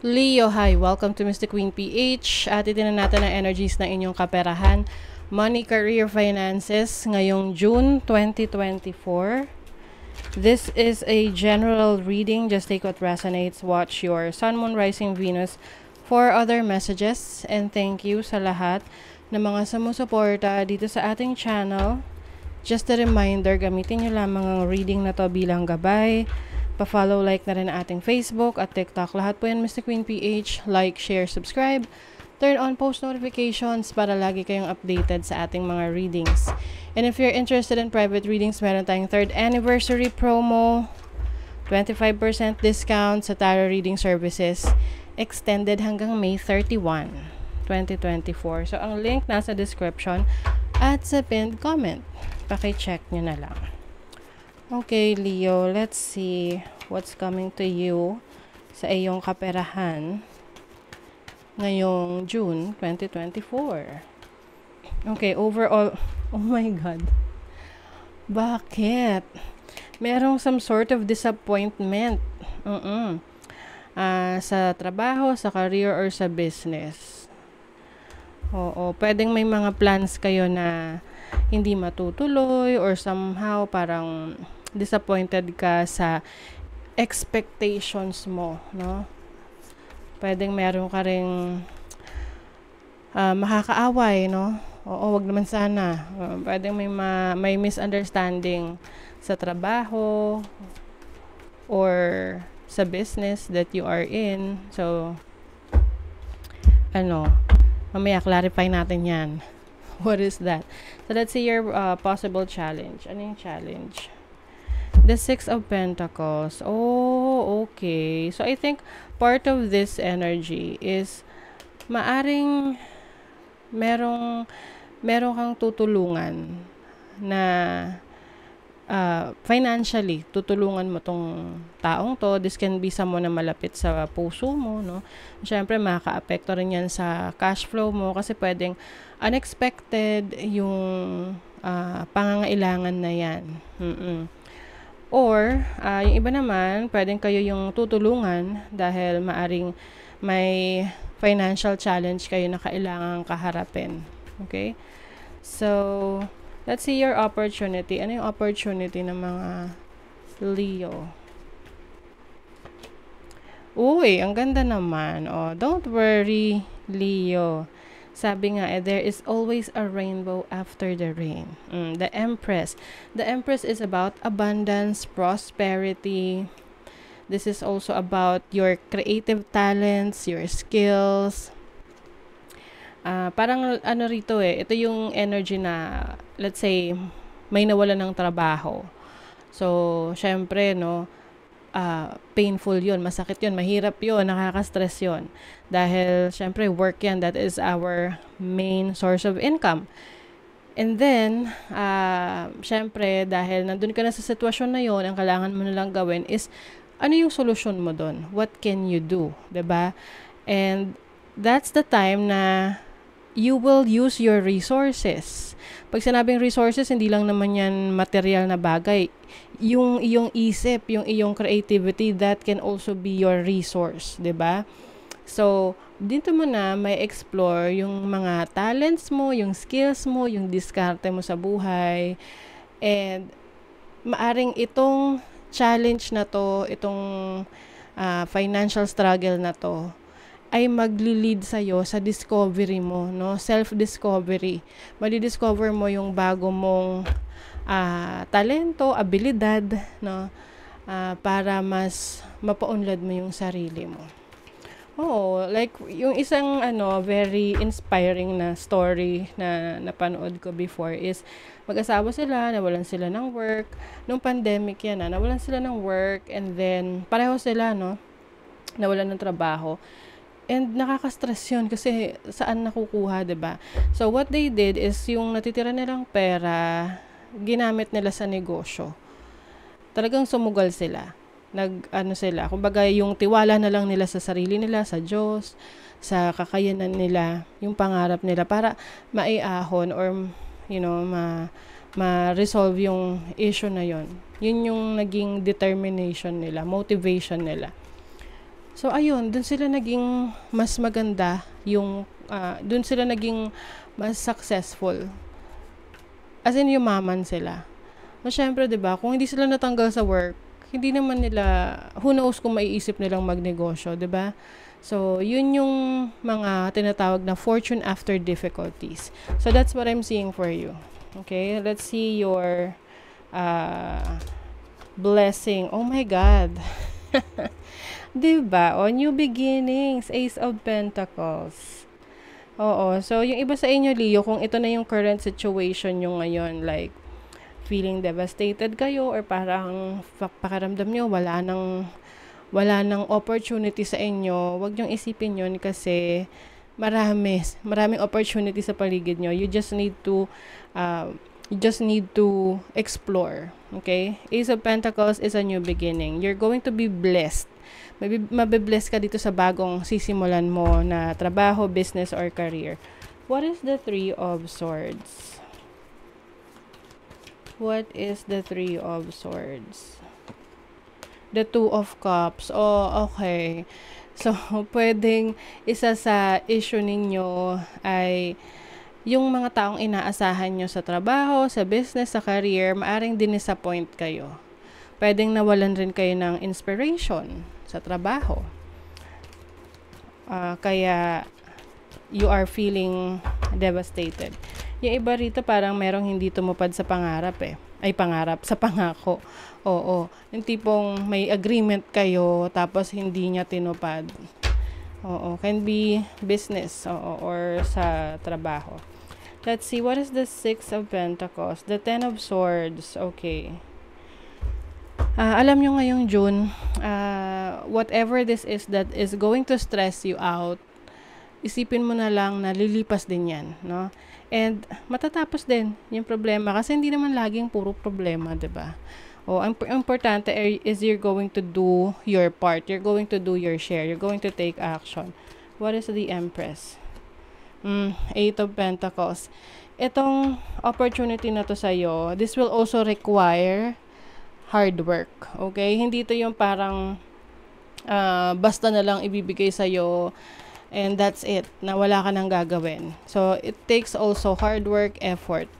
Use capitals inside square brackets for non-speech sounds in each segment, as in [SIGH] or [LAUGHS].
Leo, hi. Welcome to Mr. Queen PH. At na natin ang energies ng inyong kaperahan. Money, career, finances ngayong June 2024. This is a general reading. Just take what resonates. Watch your Sun, Moon, Rising, Venus for other messages. And thank you sa lahat ng mga sumusuporta dito sa ating channel. Just a reminder, gamitin nyo lamang ang reading na to bilang gabay pa-follow, like na rin ating Facebook at TikTok. Lahat po yan, Mr. Queen PH. Like, share, subscribe. Turn on post notifications para lagi kayong updated sa ating mga readings. And if you're interested in private readings, meron tayong 3rd anniversary promo, 25% discount sa tarot reading services, extended hanggang May 31, 2024. So, ang link nasa description at sa pinned comment. Pakicheck nyo na lang. Okay, Leo, let's see what's coming to you sa iyong kaperahan ngayong June 2024. Okay, overall, [LAUGHS] oh my God. Bakit? Merong some sort of disappointment. Mm -mm. Uh, sa trabaho, sa career, or sa business. Oo, pwedeng may mga plans kayo na hindi matutuloy or somehow parang disappointed ka sa expectations mo, no? Pwedeng meron ka ring uh, makakaaway, no? Oo, wag naman sana. Uh, pwedeng may ma- may misunderstanding sa trabaho or sa business that you are in. So ano, mamaya clarify natin 'yan. [LAUGHS] What is that? So let's see your uh, possible challenge. Ano yung challenge? the Six of Pentacles. Oh, okay. So, I think part of this energy is maaring merong meron kang tutulungan na uh, financially tutulungan mo tong taong to this can be someone na malapit sa puso mo no syempre makakaapekto rin yan sa cash flow mo kasi pwedeng unexpected yung uh, pangangailangan na yan mm Or, uh, yung iba naman, pwedeng kayo yung tutulungan dahil maaring may financial challenge kayo na kailangan kaharapin. Okay? So, let's see your opportunity. Ano yung opportunity ng mga Leo? Uy, ang ganda naman. Oh, don't worry, Leo. Sabi nga, eh, there is always a rainbow after the rain. Mm, the Empress. The Empress is about abundance, prosperity. This is also about your creative talents, your skills. Uh, parang ano rito eh, ito yung energy na, let's say, may nawala ng trabaho. So, syempre, no, uh, painful yun, masakit yun, mahirap yun, nakaka-stress yun. Dahil, syempre, work yan, that is our main source of income. And then, uh, syempre, dahil nandun ka na sa sitwasyon na yon ang kailangan mo nalang gawin is, ano yung solusyon mo doon? What can you do? ba diba? And that's the time na you will use your resources. Pag sinabing resources, hindi lang naman yan material na bagay. Yung iyong isip, yung iyong creativity, that can also be your resource, ba? Diba? So, dito mo na may explore yung mga talents mo, yung skills mo, yung diskarte mo sa buhay. And maaring itong challenge na to, itong uh, financial struggle na to, ay magli-lead sa iyo sa discovery mo, no? Self-discovery. Madi-discover mo yung bago mong uh, talento, abilidad, no? Uh, para mas mapaunlad mo yung sarili mo. Oo, like yung isang ano, very inspiring na story na napanood ko before is mag-asawa sila, nawalan sila ng work. Nung pandemic yan, na, ah, nawalan sila ng work and then pareho sila, no? Nawalan ng trabaho. And nakaka-stress yun kasi saan nakukuha, ba diba? So, what they did is yung natitira nilang pera, ginamit nila sa negosyo. Talagang sumugal sila. Nag, ano sila, kumbaga yung tiwala na lang nila sa sarili nila, sa Diyos, sa kakayanan nila, yung pangarap nila para maiahon or, you know, ma ma-resolve yung issue na yon. Yun yung naging determination nila, motivation nila. So ayun, doon sila naging mas maganda yung uh, ah, doon sila naging mas successful. As in yumaman sila. So syempre 'di ba, kung hindi sila natanggal sa work, hindi naman nila who knows kung maiisip nilang magnegosyo, 'di ba? So, yun yung mga tinatawag na fortune after difficulties. So that's what I'm seeing for you. Okay, let's see your uh, blessing. Oh my God. [LAUGHS] [LAUGHS] diba? O, new beginnings, Ace of Pentacles. Oo. So, yung iba sa inyo, Leo, kung ito na yung current situation nyo ngayon, like, feeling devastated kayo or parang pakaramdam nyo, wala nang, wala nang opportunity sa inyo, wag nyo isipin yon kasi marami, maraming opportunity sa paligid nyo. You just need to uh, you just need to explore. Okay? Ace of Pentacles is a new beginning. You're going to be blessed. Mabibless ka dito sa bagong sisimulan mo na trabaho, business, or career. What is the Three of Swords? What is the Three of Swords? The Two of Cups. Oh, okay. So, [LAUGHS] pwedeng isa sa issue ninyo ay yung mga taong inaasahan nyo sa trabaho, sa business, sa career, maaring dinisappoint kayo. Pwedeng nawalan rin kayo ng inspiration sa trabaho. Uh, kaya you are feeling devastated. Yung iba rito parang merong hindi tumupad sa pangarap eh. Ay pangarap, sa pangako. Oo, yung tipong may agreement kayo tapos hindi niya tinupad Oo, can be business oo, or sa trabaho. Let's see, what is the Six of Pentacles? The Ten of Swords, okay. Uh, alam nyo ngayong June, uh, whatever this is that is going to stress you out, isipin mo na lang na lilipas din yan, no? And matatapos din yung problema kasi hindi naman laging puro problema, 'di ba? Oh, ang, importante is you're going to do your part. You're going to do your share. You're going to take action. What is the Empress? Mm, Eight of Pentacles. Itong opportunity na to sa'yo, this will also require hard work. Okay? Hindi to yung parang uh, basta na lang ibibigay sa'yo and that's it, na wala ka nang gagawin. So, it takes also hard work, effort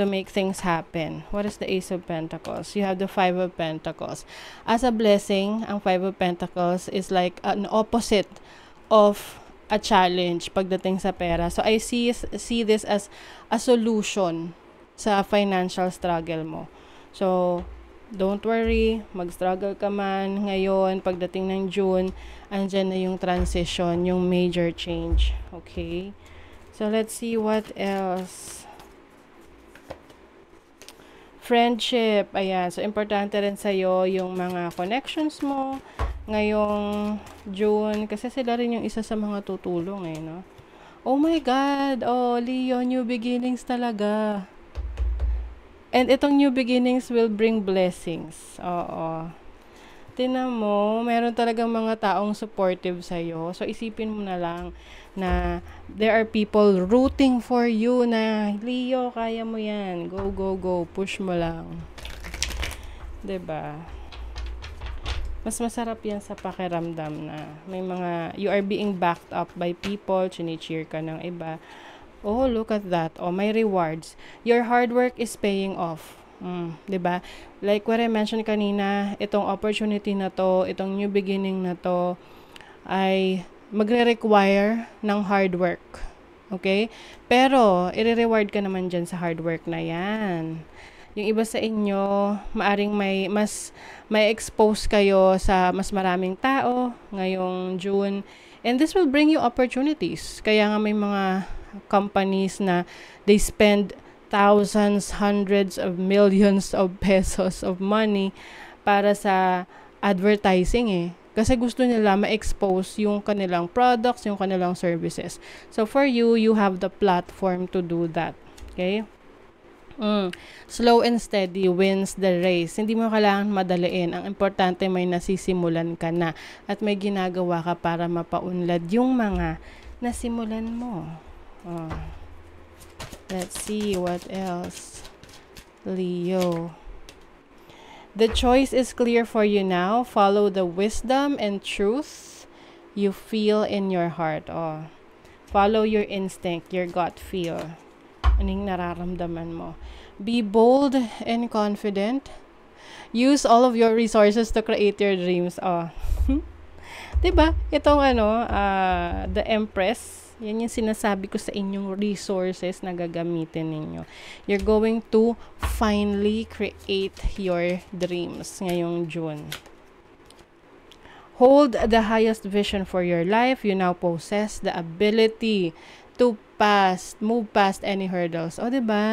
to make things happen. What is the Ace of Pentacles? You have the Five of Pentacles. As a blessing, ang Five of Pentacles is like an opposite of a challenge pagdating sa pera. So I see see this as a solution sa financial struggle mo. So don't worry, mag-struggle ka man ngayon pagdating ng June, andyan na yung transition, yung major change, okay? So let's see what else friendship. Ayan. So, importante rin sa'yo yung mga connections mo ngayong June. Kasi sila rin yung isa sa mga tutulong eh, no? Oh my God! Oh, Leo, new beginnings talaga. And itong new beginnings will bring blessings. Oo. Oh, tinan mo, meron talagang mga taong supportive sa iyo. So, isipin mo na lang na there are people rooting for you na, Leo, kaya mo yan. Go, go, go. Push mo lang. 'Di ba Mas masarap yan sa pakiramdam na may mga, you are being backed up by people, chinicheer ka ng iba. Oh, look at that. Oh, may rewards. Your hard work is paying off Mm, 'di ba? Like what I mentioned kanina, itong opportunity na to, itong new beginning na to ay magre-require ng hard work. Okay? Pero, i-reward ka naman diyan sa hard work na yan. Yung iba sa inyo, maaring may, mas, may expose kayo sa mas maraming tao ngayong June. And this will bring you opportunities. Kaya nga may mga companies na they spend thousands, hundreds of millions of pesos of money para sa advertising eh. Kasi gusto nila ma-expose yung kanilang products, yung kanilang services. So for you, you have the platform to do that. Okay? Mm. Slow and steady wins the race. Hindi mo kailangan madaliin. Ang importante may nasisimulan ka na at may ginagawa ka para mapaunlad yung mga nasimulan mo. Oh. Let's see what else. Leo. The choice is clear for you now. Follow the wisdom and truth you feel in your heart. Oh. Follow your instinct, your gut feel. Aning nararamdaman mo? Be bold and confident. Use all of your resources to create your dreams. Oh. [LAUGHS] 'Di ba? Itong ano, uh, the Empress Yan yung sinasabi ko sa inyong resources na gagamitin ninyo. You're going to finally create your dreams ngayong June. Hold the highest vision for your life. You now possess the ability to past, move past any hurdles. O, ba? Diba?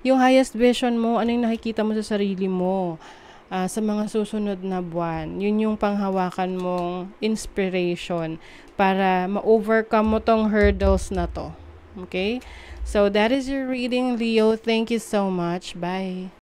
Yung highest vision mo, ano yung nakikita mo sa sarili mo? uh, sa mga susunod na buwan. Yun yung panghawakan mong inspiration para ma-overcome mo tong hurdles na to. Okay? So that is your reading, Leo. Thank you so much. Bye.